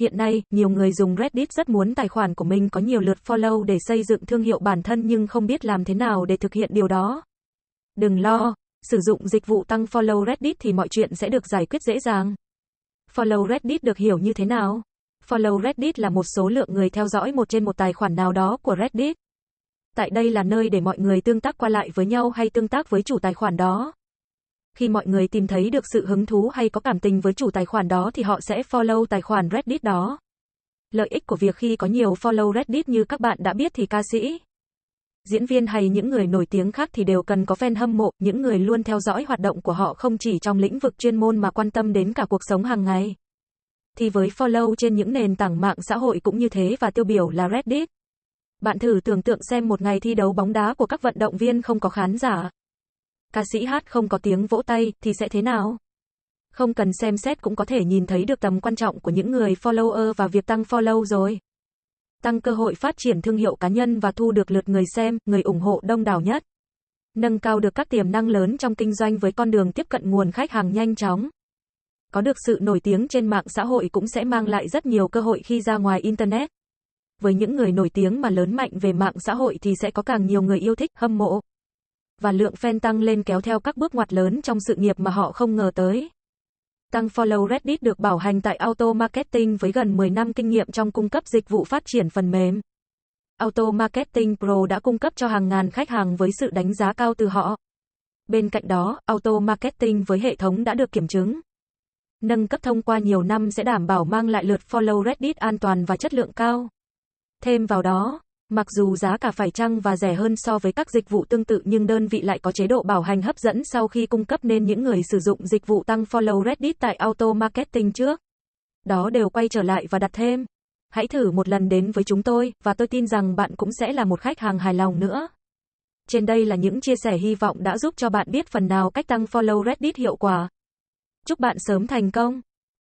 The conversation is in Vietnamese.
Hiện nay, nhiều người dùng Reddit rất muốn tài khoản của mình có nhiều lượt follow để xây dựng thương hiệu bản thân nhưng không biết làm thế nào để thực hiện điều đó. Đừng lo, sử dụng dịch vụ tăng follow Reddit thì mọi chuyện sẽ được giải quyết dễ dàng. Follow Reddit được hiểu như thế nào? Follow Reddit là một số lượng người theo dõi một trên một tài khoản nào đó của Reddit. Tại đây là nơi để mọi người tương tác qua lại với nhau hay tương tác với chủ tài khoản đó. Khi mọi người tìm thấy được sự hứng thú hay có cảm tình với chủ tài khoản đó thì họ sẽ follow tài khoản Reddit đó. Lợi ích của việc khi có nhiều follow Reddit như các bạn đã biết thì ca sĩ, diễn viên hay những người nổi tiếng khác thì đều cần có fan hâm mộ, những người luôn theo dõi hoạt động của họ không chỉ trong lĩnh vực chuyên môn mà quan tâm đến cả cuộc sống hàng ngày. Thì với follow trên những nền tảng mạng xã hội cũng như thế và tiêu biểu là Reddit. Bạn thử tưởng tượng xem một ngày thi đấu bóng đá của các vận động viên không có khán giả ca sĩ hát không có tiếng vỗ tay, thì sẽ thế nào? Không cần xem xét cũng có thể nhìn thấy được tầm quan trọng của những người follower và việc tăng follow rồi. Tăng cơ hội phát triển thương hiệu cá nhân và thu được lượt người xem, người ủng hộ đông đảo nhất. Nâng cao được các tiềm năng lớn trong kinh doanh với con đường tiếp cận nguồn khách hàng nhanh chóng. Có được sự nổi tiếng trên mạng xã hội cũng sẽ mang lại rất nhiều cơ hội khi ra ngoài Internet với những người nổi tiếng mà lớn mạnh về mạng xã hội thì sẽ có càng nhiều người yêu thích, hâm mộ và lượng fan tăng lên kéo theo các bước ngoặt lớn trong sự nghiệp mà họ không ngờ tới. Tăng Follow Reddit được bảo hành tại Auto Marketing với gần 10 năm kinh nghiệm trong cung cấp dịch vụ phát triển phần mềm. Auto Marketing Pro đã cung cấp cho hàng ngàn khách hàng với sự đánh giá cao từ họ. Bên cạnh đó, Auto Marketing với hệ thống đã được kiểm chứng. Nâng cấp thông qua nhiều năm sẽ đảm bảo mang lại lượt follow Reddit an toàn và chất lượng cao. Thêm vào đó, Mặc dù giá cả phải chăng và rẻ hơn so với các dịch vụ tương tự nhưng đơn vị lại có chế độ bảo hành hấp dẫn sau khi cung cấp nên những người sử dụng dịch vụ tăng follow Reddit tại Auto Marketing trước. Đó đều quay trở lại và đặt thêm. Hãy thử một lần đến với chúng tôi và tôi tin rằng bạn cũng sẽ là một khách hàng hài lòng nữa. Trên đây là những chia sẻ hy vọng đã giúp cho bạn biết phần nào cách tăng follow Reddit hiệu quả. Chúc bạn sớm thành công